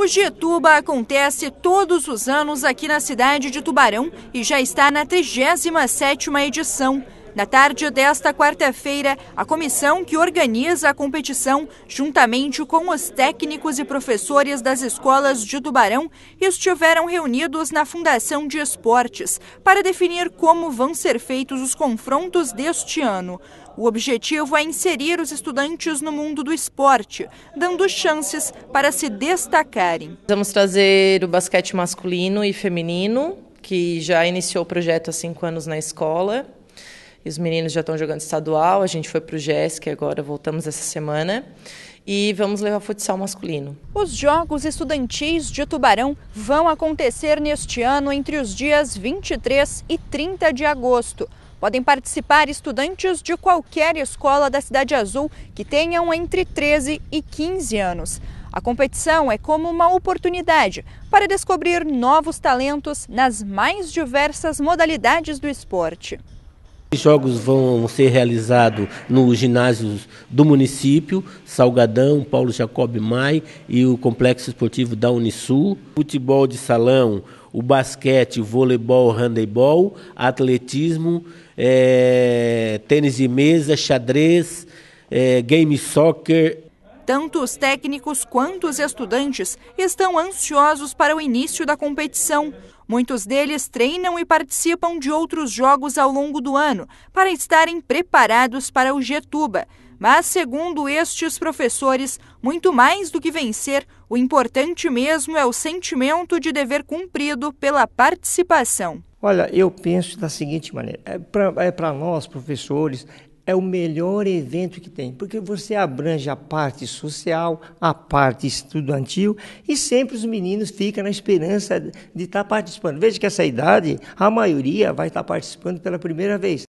O Getuba acontece todos os anos aqui na cidade de Tubarão e já está na 37ª edição. Na tarde desta quarta-feira, a comissão que organiza a competição, juntamente com os técnicos e professores das escolas de Tubarão, estiveram reunidos na Fundação de Esportes para definir como vão ser feitos os confrontos deste ano. O objetivo é inserir os estudantes no mundo do esporte, dando chances para se destacarem. Vamos trazer o basquete masculino e feminino, que já iniciou o projeto há cinco anos na escola os meninos já estão jogando estadual, a gente foi para o Jéssica, agora, voltamos essa semana. E vamos levar futsal masculino. Os Jogos Estudantis de Tubarão vão acontecer neste ano entre os dias 23 e 30 de agosto. Podem participar estudantes de qualquer escola da Cidade Azul que tenham entre 13 e 15 anos. A competição é como uma oportunidade para descobrir novos talentos nas mais diversas modalidades do esporte. Os jogos vão ser realizados nos ginásios do município, Salgadão, Paulo Jacob Mai e o Complexo Esportivo da Unisul. Futebol de salão, o basquete, o voleibol, o handebol, atletismo, é, tênis de mesa, xadrez, é, game soccer, tanto os técnicos quanto os estudantes estão ansiosos para o início da competição. Muitos deles treinam e participam de outros jogos ao longo do ano para estarem preparados para o Getuba. Mas, segundo estes professores, muito mais do que vencer, o importante mesmo é o sentimento de dever cumprido pela participação. Olha, eu penso da seguinte maneira: é para é nós, professores, é o melhor evento que tem, porque você abrange a parte social, a parte estudantil e sempre os meninos ficam na esperança de estar participando. Veja que essa idade, a maioria vai estar participando pela primeira vez.